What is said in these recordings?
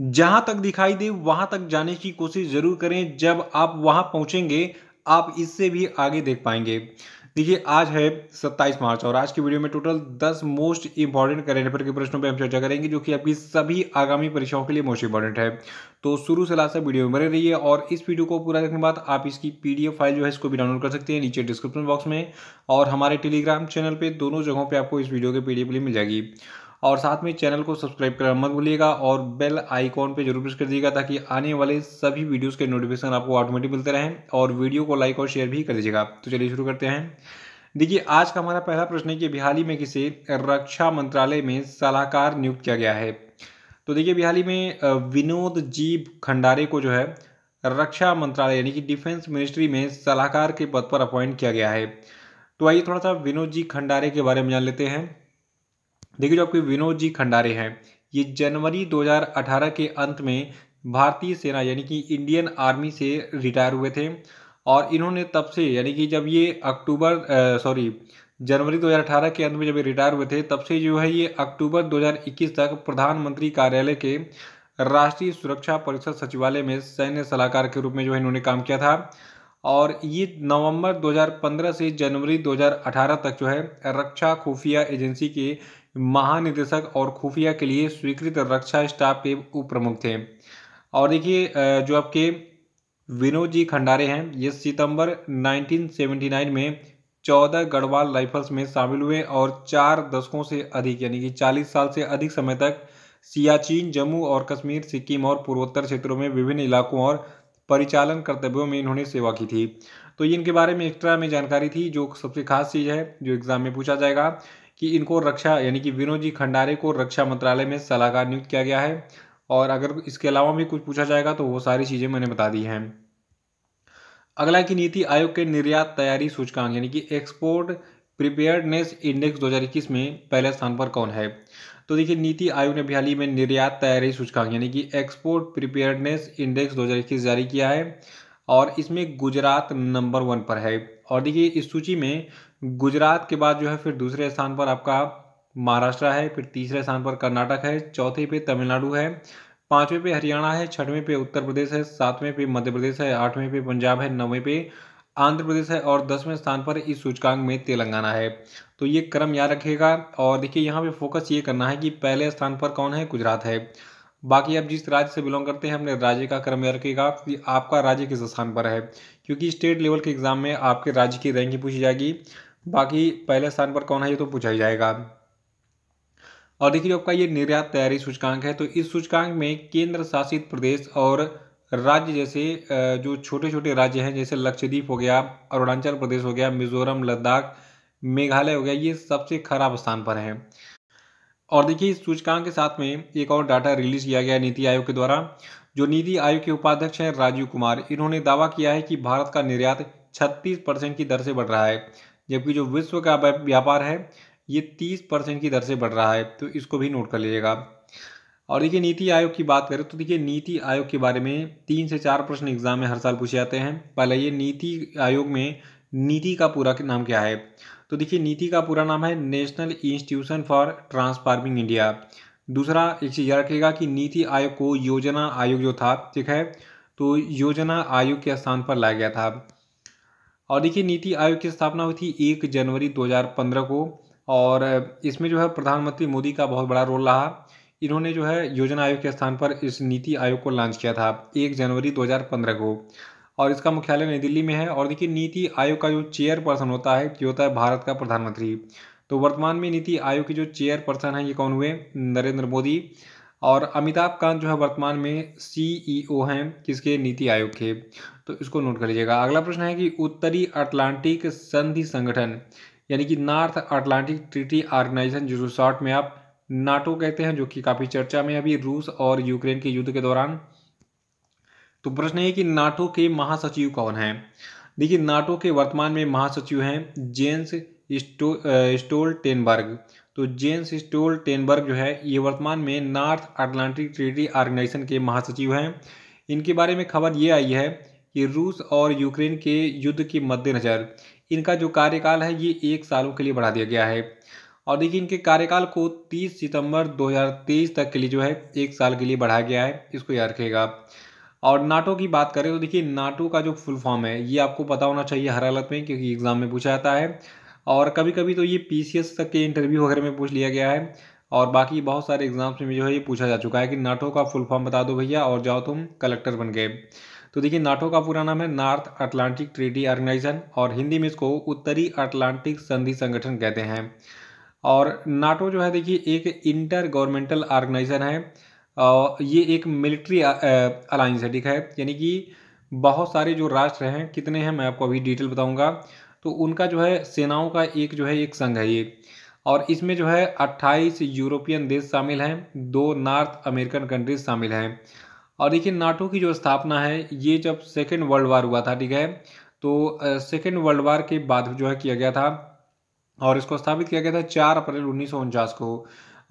जहां तक दिखाई दे वहां तक जाने की कोशिश जरूर करें जब आप वहां पहुंचेंगे आप इससे भी आगे देख पाएंगे देखिए आज है 27 मार्च और आज की वीडियो में total 10 most important current affair के प्रश्नों पर हम चर्चा करेंगे जो कि आपकी सभी आगामी परीक्षाओं के लिए मोस्ट इंपॉर्टेंट है तो शुरू से लास्ट वीडियो में बने रहिए और इस वीडियो को पूरा देखने के बाद आप इसकी पीडीएफ फाइल जो है इसको भी डाउनलोड कर सकते हैं नीचे डिस्क्रिप्शन बॉक्स में और हमारे टेलीग्राम चैनल पर दोनों जगहों पर आपको इस वीडियो की पीडीएफ मिल जाएगी और साथ में चैनल को सब्सक्राइब करना मत भूलिएगा और बेल आइकॉन पे जरूर प्रेस कर दीजिएगा ताकि आने वाले सभी वीडियोस के नोटिफिकेशन आपको ऑटोमेटिक मिलते रहें और वीडियो को लाइक और शेयर भी कर दीजिएगा तो चलिए शुरू करते हैं देखिए आज का हमारा पहला प्रश्न है कि बिहार में किसे रक्षा मंत्रालय में सलाहकार नियुक्त किया गया है तो देखिए बिहार में विनोद जी खंडारे को जो है रक्षा मंत्रालय यानी कि डिफेंस मिनिस्ट्री में सलाहकार के पद पर अपॉइंट किया गया है तो आइए थोड़ा सा विनोद जी खंडारे के बारे में जान लेते हैं देखिए जो आपके विनोद जी खंडारे हैं ये जनवरी 2018 के अंत में भारतीय सेना यानी कि इंडियन आर्मी से रिटायर हुए थे और इन्होंने तब से यानी कि जब ये अक्टूबर सॉरी जनवरी 2018 के अंत में जब ये रिटायर हुए थे तब से जो है ये अक्टूबर 2021 तक प्रधानमंत्री कार्यालय के राष्ट्रीय सुरक्षा परिषद सचिवालय में सैन्य सलाहकार के रूप में जो है इन्होंने काम किया था और ये नवंबर 2015 से जनवरी 2018 तक जो है रक्षा खुफिया एजेंसी के महानिदेशक और खुफिया के लिए स्वीकृत रक्षा स्टाफ के उप प्रमुख थे और देखिए जो आपके विनोद जी खंडारे हैं ये सितंबर 1979 में चौदह गढ़वाल राइफल्स में शामिल हुए और चार दशकों से अधिक यानी कि 40 साल से अधिक समय तक सियाचिन जम्मू और कश्मीर सिक्किम और पूर्वोत्तर क्षेत्रों में विभिन्न इलाकों और परिचालन कर्तव्यों में इन्होंने सेवा की थी तो ये इनके बारे में एक्स्ट्रा में जानकारी थी जो सबसे खास चीज़ है जो एग्जाम में पूछा जाएगा कि इनको रक्षा यानी कि विनोद जी खंडारे को रक्षा मंत्रालय में सलाहकार नियुक्त किया गया है और अगर इसके अलावा भी कुछ पूछा जाएगा तो वो सारी चीज़ें मैंने बता दी हैं अगला की नीति आयोग के निर्यात तैयारी सूचकांक यानी कि एक्सपोर्ट प्रिपेयर्डनेस इंडेक्स 2021 में पहले स्थान पर कौन है तो देखिए नीति आयोग ने बिहाली में निर्यात तैयारी सूचकांक यानी कि एक्सपोर्ट प्रिपेयर्डनेस इंडेक्स 2021 जारी किया है और इसमें गुजरात नंबर वन पर है और देखिए इस सूची में गुजरात के बाद जो है फिर दूसरे स्थान पर आपका महाराष्ट्र है फिर तीसरे स्थान पर कर्नाटक है चौथे पे तमिलनाडु है पाँचवें पे हरियाणा है छठवें पे उत्तर प्रदेश है सातवें पे मध्य प्रदेश है आठवें पे पंजाब है नौवें पे आंध्र प्रदेश है और दसवें स्थान पर इस सूचकांक में तेलंगाना है तो ये क्रम याद रखेगा और देखिए यहाँ पे फोकस ये करना है कि पहले स्थान पर कौन है गुजरात है बाकी आप जिस राज्य से बिलोंग करते हैं अपने राज्य का क्रम याद रखेगा कि आपका राज्य किस स्थान पर है क्योंकि स्टेट लेवल के एग्जाम में आपके राज्य की रैंकिंग पूछी जाएगी बाकी पहले स्थान पर कौन है ये तो पूछा ही जाएगा और देखिए आपका ये निर्यात तैयारी सूचकांक है तो इस सूचकांक में केंद्र शासित प्रदेश और राज्य जैसे जो छोटे छोटे राज्य हैं जैसे लक्षद्वीप हो गया अरुणाचल प्रदेश हो गया मिजोरम लद्दाख मेघालय हो गया ये सबसे खराब स्थान पर हैं और देखिए इस सूचकांक के साथ में एक और डाटा रिलीज किया गया नीति आयोग के द्वारा जो नीति आयोग के उपाध्यक्ष हैं राजीव कुमार इन्होंने दावा किया है कि भारत का निर्यात छत्तीस परसेंट की दर से बढ़ रहा है जबकि जो विश्व का व्यापार है ये तीस परसेंट की दर से बढ़ रहा है तो इसको भी नोट कर लीजिएगा और देखिए नीति आयोग की बात करें तो देखिए नीति आयोग के बारे में तीन से चार प्रश्न एग्जाम में हर साल पूछे जाते हैं पहला ये नीति आयोग में नीति का पूरा नाम क्या है तो देखिए नीति का पूरा नाम है National Institution for Transforming India दूसरा एक चीज़ याद रखिएगा कि नीति आयोग को योजना आयोग जो था ठीक है तो योजना आयोग के स्थान पर लाया गया था और देखिए नीति आयोग की स्थापना हुई थी एक जनवरी 2015 को और इसमें जो है प्रधानमंत्री मोदी का बहुत बड़ा रोल रहा इन्होंने जो है योजना आयोग के स्थान पर इस नीति आयोग को लॉन्च किया था एक जनवरी 2015 को और इसका मुख्यालय नई दिल्ली में है और देखिए नीति आयोग का जो चेयरपर्सन होता है ये होता है भारत का प्रधानमंत्री तो वर्तमान में नीति आयोग के जो चेयरपर्सन है हैं ये कौन हुए नरेंद्र मोदी और अमिताभ कांत जो है वर्तमान में सीईओ e हैं किसके नीति आयोग के तो इसको नोट कर लीजिएगा अगला प्रश्न है कि उत्तरी अटलांटिक संधि संगठन यानी कि नॉर्थ अटलांटिक ट्रीटी ऑर्गेनाइजेशन जिसको शॉर्ट में आप नाटो कहते हैं जो कि काफ़ी चर्चा में अभी रूस और यूक्रेन के युद्ध के दौरान तो प्रश्न है कि नाटो के महासचिव कौन है देखिए नाटो के वर्तमान में महासचिव हैं जेम्स स्टो स्टोल टेनबर्ग तो जेम्स स्टोल टेनबर्ग जो है ये वर्तमान में नॉर्थ अटलांटिक ट्रेडी ऑर्गेनाइजेशन के महासचिव हैं इनके बारे में खबर ये आई है कि रूस और यूक्रेन के युद्ध के मद्देनज़र इनका जो कार्यकाल है ये एक सालों के लिए बढ़ा दिया गया है और देखिए इनके कार्यकाल को 30 सितंबर 2023 तक के लिए जो है एक साल के लिए बढ़ाया गया है इसको याद रखेगा और नाटो की बात करें तो देखिए नाटो का जो फुल फॉर्म है ये आपको पता होना चाहिए हर हालत में क्योंकि एग्ज़ाम में पूछा जाता है और कभी कभी तो ये पी तक के इंटरव्यू वगैरह में पूछ लिया गया है और बाकी बहुत सारे एग्जाम्स में जो है ये पूछा जा चुका है कि नाटो का फुल फॉर्म बता दो भैया और जाओ तुम कलेक्टर बन गए तो देखिए नाटो का पूरा नाम है नॉर्थ अटलांटिक ट्रीटी ऑर्गेनाइजेशन और हिंदी में इसको उत्तरी अटलांटिक संधि संगठन कहते हैं और नाटो जो है देखिए एक इंटर गवर्नमेंटल ऑर्गेनाइजेशन है ये एक मिलिट्री अलाइंस है ठीक है यानी कि बहुत सारे जो राष्ट्र हैं कितने हैं मैं आपको अभी डिटेल बताऊँगा तो उनका जो है सेनाओं का एक जो है एक संघ है ये और इसमें जो है 28 यूरोपियन देश शामिल हैं दो नॉर्थ अमेरिकन कंट्रीज शामिल हैं और देखिए नाटो की जो स्थापना है ये जब सेकेंड वर्ल्ड वार हुआ था ठीक है तो सेकेंड वर्ल्ड वार के बाद जो है किया गया था और इसको स्थापित किया गया था चार अप्रैल उन्नीस को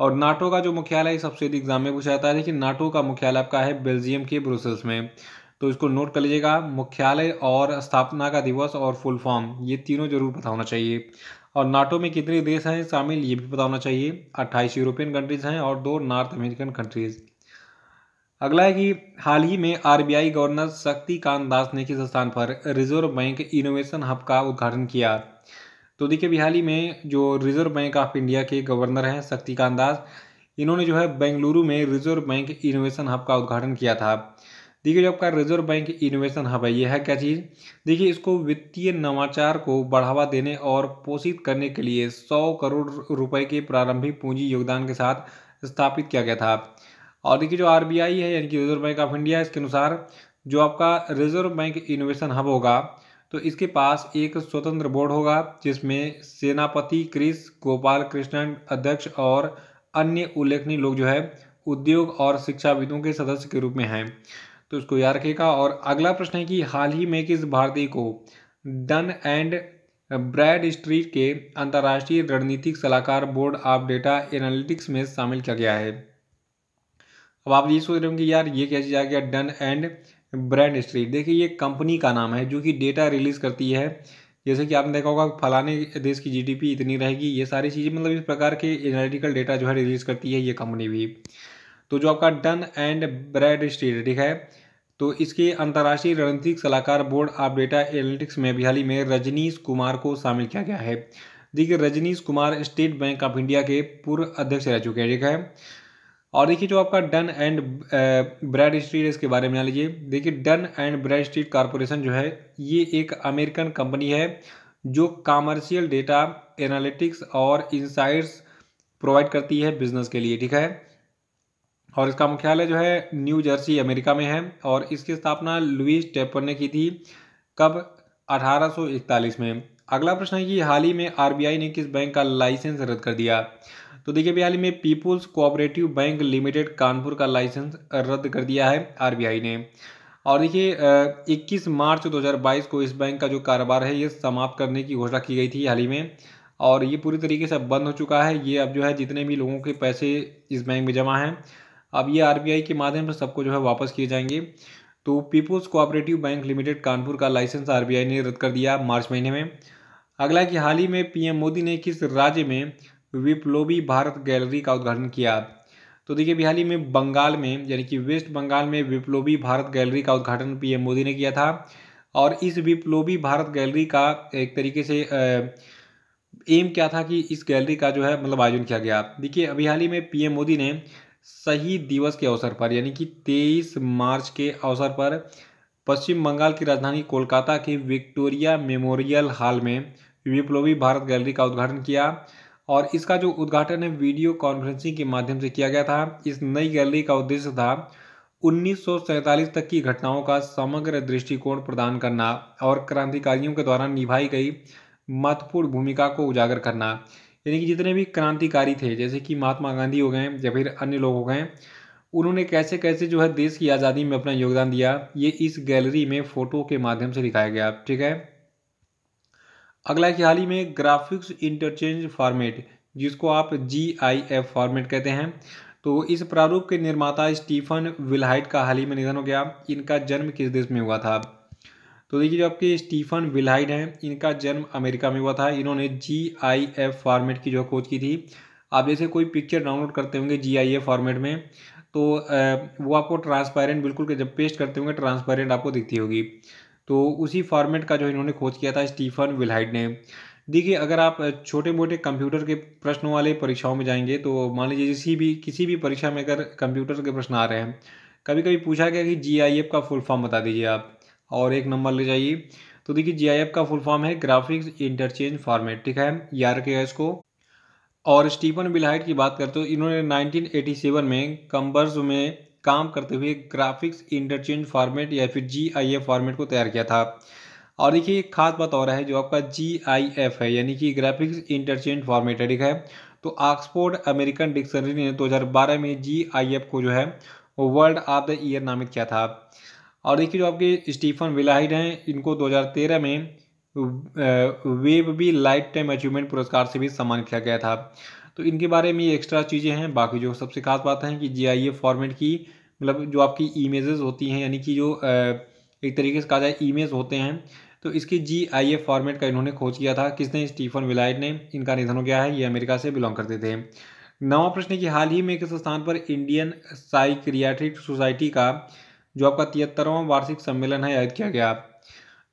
और नाटो का जो मुख्यालय सबसे अधिक एग्जाम में पूछा जाता है देखिए नाटो का मुख्यालय आपका है बेल्जियम के ब्रुसेल्स में तो इसको नोट कर लीजिएगा मुख्यालय और स्थापना का दिवस और फुल फॉर्म ये तीनों जरूर पता होना चाहिए और नाटो में कितने देश हैं शामिल ये भी पता होना चाहिए अट्ठाईस यूरोपियन कंट्रीज़ हैं और दो नॉर्थ अमेरिकन कंट्रीज़ अगला है कि हाल ही में आरबीआई गवर्नर शक्तिकांत दास ने किस स्थान पर रिजर्व बैंक इनोवेशन हब का उद्घाटन किया तो देखिए हाल ही में जो रिजर्व बैंक ऑफ इंडिया के गवर्नर हैं शक्तिकांत दास इन्होंने जो है बेंगलुरु में रिजर्व बैंक इनोवेशन हब का उद्घाटन किया था देखिए जो आपका रिजर्व बैंक इनोवेशन हब है ये है क्या चीज़ देखिए इसको वित्तीय नवाचार को बढ़ावा देने और पोषित करने के लिए सौ करोड़ रुपए के प्रारंभिक पूंजी योगदान के साथ स्थापित किया गया था और देखिए जो आर है यानी कि रिजर्व बैंक ऑफ इंडिया इसके अनुसार जो आपका रिजर्व बैंक इनोवेशन हब होगा तो इसके पास एक स्वतंत्र बोर्ड होगा जिसमें सेनापति क्रिस गोपाल कृष्णन अध्यक्ष और अन्य उल्लेखनीय लोग जो है उद्योग और शिक्षाविदों के सदस्य के रूप में हैं तो उसको याद रखेगा और अगला प्रश्न है कि हाल ही में किस भारतीय को डन एंड ब्रैड स्ट्रीट के अंतर्राष्ट्रीय रणनीतिक सलाहकार बोर्ड ऑफ डेटा एनालिटिक्स में शामिल किया गया है अब आप ये सोच रहे होंगे यार ये कैसे जा गया डन एंड ब्रैड स्ट्रीट देखिए ये कंपनी का नाम है जो कि डेटा रिलीज़ करती है जैसे कि आपने देखा होगा फलाने देश की जीडीपी इतनी रहेगी ये सारी चीज़ें मतलब इस प्रकार के एनालिटिकल डेटा जो है रिलीज़ करती है ये कंपनी भी तो जो आपका डन एंड ब्रैड स्ट्रीट ठीक है तो इसके अंतर्राष्ट्रीय रणनीतिक सलाहकार बोर्ड ऑफ डेटा एनालिटिक्स में बिहाली में रजनीश कुमार को शामिल किया गया है देखिए Rajnish Kumar State Bank of India के पूर्व अध्यक्ष रह चुके हैं ठीक है और देखिए जो आपका डन एंड ब्रैड स्ट्रीट इसके बारे में जान लीजिए देखिए Dun and Bradstreet Corporation जो है ये एक अमेरिकन कंपनी है जो कॉमर्शियल डेटा एनालिटिक्स और इंसाइट्स प्रोवाइड करती है बिजनेस के लिए ठीक है और इसका मुख्यालय जो है न्यू जर्सी अमेरिका में है और इसकी स्थापना लुइस टेपर ने की थी कब 1841 में अगला प्रश्न है कि हाल ही में आरबीआई ने किस बैंक का लाइसेंस रद्द कर दिया तो देखिए भी हाल ही में People's Co-operative Bank Limited Kanpur का लाइसेंस रद्द कर दिया है आर ने और देखिए 21 मार्च 2022 को इस बैंक का जो कारोबार है ये समाप्त करने की घोषणा की गई थी हाल ही में और ये पूरी तरीके से अब बंद हो चुका है ये अब जो है जितने भी लोगों के पैसे इस बैंक में जमा हैं अब ये आरबीआई के माध्यम से सबको जो है वापस किए जाएंगे तो People's Co-operative Bank Limited Kanpur का लाइसेंस आरबीआई ने रद्द कर दिया मार्च महीने में अगला कि हाल ही में पीएम मोदी ने किस राज्य में विप्लोबी भारत गैलरी का उद्घाटन किया तो देखिए भी हाल ही में बंगाल में यानी कि वेस्ट बंगाल में विप्लोबी भारत गैलरी का उद्घाटन पीएम मोदी ने किया था और इस विप्लोबी भारत गैलरी का एक तरीके से एम क्या था कि इस गैलरी का जो है मतलब आयोजन किया गया देखिए अभी हाल ही में पीएम मोदी ने सही दिवस के अवसर पर यानी कि 23 मार्च के अवसर पर पश्चिम बंगाल की राजधानी कोलकाता के विक्टोरिया मेमोरियल हॉल में विप्लवी भारत गैलरी का उद्घाटन किया और इसका जो उद्घाटन है वीडियो कॉन्फ्रेंसिंग के माध्यम से किया गया था इस नई गैलरी का उद्देश्य था उन्नीस तक की घटनाओं का समग्र दृष्टिकोण प्रदान करना और क्रांतिकारियों के द्वारा निभाई गई महत्वपूर्ण भूमिका को उजागर करना यानी कि जितने भी क्रांतिकारी थे जैसे कि महात्मा गांधी हो गए या फिर अन्य लोग हो गए उन्होंने कैसे कैसे जो है देश की आज़ादी में अपना योगदान दिया ये इस गैलरी में फोटो के माध्यम से दिखाया गया ठीक है अगला कि हाल ही में ग्राफिक्स इंटरचेंज फॉर्मेट जिसको आप जी आई एफ फॉर्मेट कहते हैं तो इस प्रारूप के निर्माता स्टीफन विलहाइट का हाल ही में निधन हो गया इनका जन्म किस देश में हुआ था तो देखिए जो आपके स्टीफन विलहाइड हैं इनका जन्म अमेरिका में हुआ था इन्होंने जी आई एफ फॉर्मेट की जो खोज की थी आप जैसे कोई पिक्चर डाउनलोड करते होंगे जी आई एफ फॉर्मेट में तो वो आपको ट्रांसपेरेंट बिल्कुल जब पेस्ट करते होंगे ट्रांसपेरेंट आपको दिखती होगी तो उसी फॉर्मेट का जो इन्होंने खोज किया था स्टीफन विलहाइड ने देखिए अगर आप छोटे मोटे कंप्यूटर के प्रश्नों वाले परीक्षाओं में जाएंगे तो मान लीजिए किसी भी किसी भी परीक्षा में अगर कंप्यूटर के प्रश्न आ रहे हैं कभी कभी पूछा गया कि जी आई एफ का फुल फॉर्म बता दीजिए आप और एक नंबर ले जाइए तो देखिए एफ का फुल फॉर्म है ग्राफिक्स इंटरचेंज फॉर्मेट ठीक है याद रखेगा इसको और स्टीफन बिलहाइट की बात करते हो इन्होंने 1987 में कंबर्स में काम करते हुए ग्राफिक्स इंटरचेंज फॉर्मेट या फिर जी फॉर्मेट को तैयार किया था और देखिए एक खास बात और है जो आपका जी आई एफ है यानी कि ग्राफिक्स इंटरचेंज फॉर्मेट है ठीक है तो ऑक्सफोर्ड अमेरिकन डिक्शनरी ने दो बारह में जी आई एफ को जो है वर्ल्ड ऑफ द ईयर नामित किया था और देखिए जो आपके स्टीफन विलाइड हैं इनको 2013 में वेब भी लाइफ टाइम अचीवमेंट पुरस्कार से भी सम्मानित किया गया था तो इनके बारे में ये एक्स्ट्रा चीज़ें हैं बाकी जो सबसे खास बात है कि जी फॉर्मेट e की मतलब जो आपकी इमेजेस होती हैं यानी कि जो एक तरीके से कहा जाए इमेज होते हैं तो इसकी जी आई एफ फॉर्मेट का इन्होंने खोज किया था किसने स्टीफन विलाइट ने इनका निधन हो गया है ये अमेरिका से बिलोंग करते थे नवा प्रश्न है कि हाल ही में किस स्थान पर इंडियन साइक्रियाट्रिक सोसाइटी का जो आपका तिहत्तरवां वार्षिक सम्मेलन है आयोजित किया गया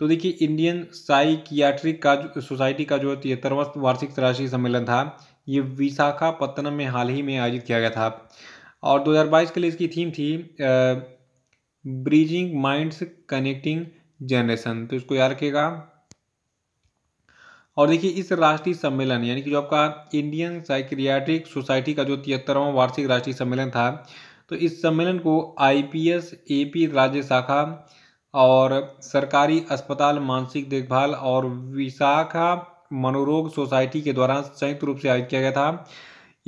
तो देखिए इंडियन साइकियाट्रिक का सोसाइटी का जो तिहत्तरवां वार्षिक राष्ट्रीय सम्मेलन था ये विशाखापत्तनम में हाल ही में आयोजित किया गया था और 2022 के लिए इसकी थीम थी ब्रीजिंग माइंड्स कनेक्टिंग जनरेशन तो इसको याद रखेगा और देखिए इस राष्ट्रीय सम्मेलन यानी कि जो आपका इंडियन साइक्रियाट्रिक सोसाइटी का जो तिहत्तरवां वार्षिक राष्ट्रीय सम्मेलन था तो इस सम्मेलन को आईपीएस एपी राज्य शाखा और सरकारी अस्पताल मानसिक देखभाल और विशाखा मनोरोग सोसाइटी के द्वारा संयुक्त रूप से आयोजित किया गया था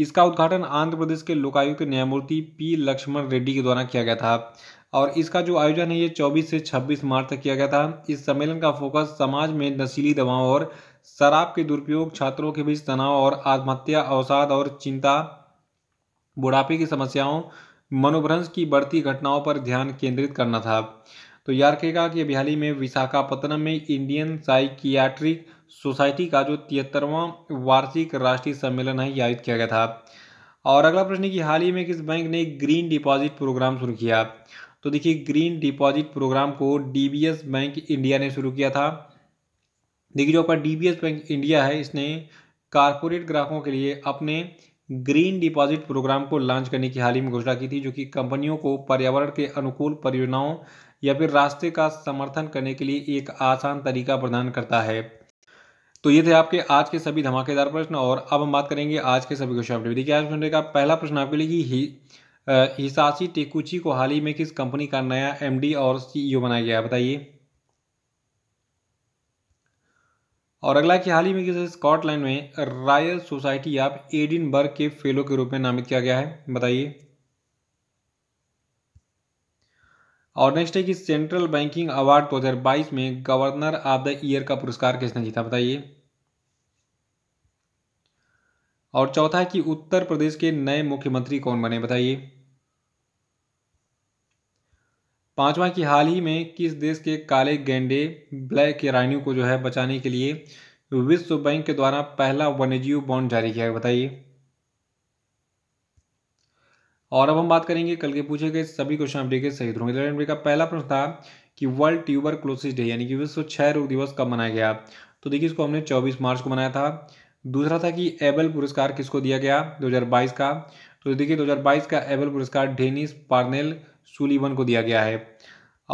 इसका उद्घाटन आंध्र प्रदेश के लोकायुक्त न्यायमूर्ति पी लक्ष्मण रेड्डी के द्वारा किया गया था और इसका जो आयोजन है ये 24 से 26 मार्च तक किया गया था इस सम्मेलन का फोकस समाज में नशीली दवाओं और शराब के दुरुपयोग छात्रों के बीच तनाव और आत्महत्या अवसाद और चिंता बुढ़ापे की समस्याओं मनोभ्रंश की बढ़ती घटनाओं पर ध्यान केंद्रित करना था तो यारके का कि अभी हाल ही में विशाखापत्तनम में इंडियन साइकियाट्रिक सोसाइटी का जो तिहत्तरवा वार्षिक राष्ट्रीय सम्मेलन है आयोजित किया गया था और अगला प्रश्न कि हाल ही में किस बैंक ने ग्रीन डिपॉजिट प्रोग्राम शुरू किया तो देखिए ग्रीन डिपॉजिट प्रोग्राम को डी बैंक इंडिया ने शुरू किया था देखिए जो आपका डी बैंक इंडिया है इसने कारपोरेट ग्राहकों के लिए अपने ग्रीन डिपॉजिट प्रोग्राम को लॉन्च करने की हाल ही में घोषणा की थी जो कि कंपनियों को पर्यावरण के अनुकूल परियोजनाओं या फिर रास्ते का समर्थन करने के लिए एक आसान तरीका प्रदान करता है तो ये थे आपके आज के सभी धमाकेदार प्रश्न और अब हम बात करेंगे आज के सभी क्वेश्चन देखिए आज क्वेश्चन का पहला प्रश्न आपके लिए ही हिसासी टेकुची को हाल ही में किस कंपनी का नया एमडी और सीईओ e बनाया गया है बताइए और अगला कि हाल ही में किसे स्कॉटलैंड में रॉयल सोसाइटी ऑफ एडिनबर्ग के फेलो के रूप में नामित किया गया है बताइए और नेक्स्ट है कि सेंट्रल बैंकिंग अवार्ड 2022 में गवर्नर ऑफ द ईयर का पुरस्कार किसने जीता बताइए और चौथा है कि उत्तर प्रदेश के नए मुख्यमंत्री कौन बने बताइए पांचवा कि हाल ही में किस देश के काले गेंडे ब्लैक रानियों को जो है बचाने के लिए विश्व बैंक के द्वारा पहला वन्यजीव बॉन्ड जारी किया है बताइए और अब हम बात करेंगे कल के पूछे गए सभी क्वेश्चन अपडेट के सही होंगे का पहला प्रश्न था कि वर्ल्ड ट्यूबर क्लोसिस डे यानी कि विश्व क्षय रोग दिवस कब मनाया गया तो देखिए इसको हमने 24 मार्च को मनाया था दूसरा था कि एबल पुरस्कार किसको दिया गया 2022 का तो देखिए 2022 का एबल पुरस्कार डेनिस पार्नेल सुलीवन को दिया गया है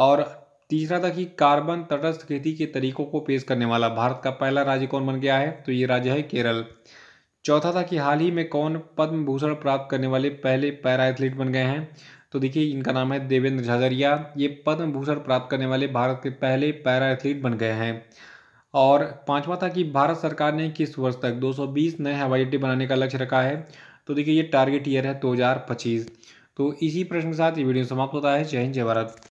और तीसरा था कि कार्बन तटस्थ खेती के तरीकों को पेश करने वाला भारत का पहला राज्य कौन बन गया है तो ये राज्य है केरल चौथा था कि हाल ही में कौन पद्म भूषण प्राप्त करने वाले पहले पैरा एथलीट बन गए हैं तो देखिए इनका नाम है देवेंद्र झाझरिया ये पद्म भूषण प्राप्त करने वाले भारत के पहले पैरा एथलीट बन गए हैं और पांचवा था कि भारत सरकार ने किस वर्ष तक 220 नए हवाई अड्डे बनाने का लक्ष्य रखा है तो देखिए ये टारगेट ईयर है 2025 तो इसी प्रश्न के साथ ये वीडियो समाप्त होता है जय हिंद जय भारत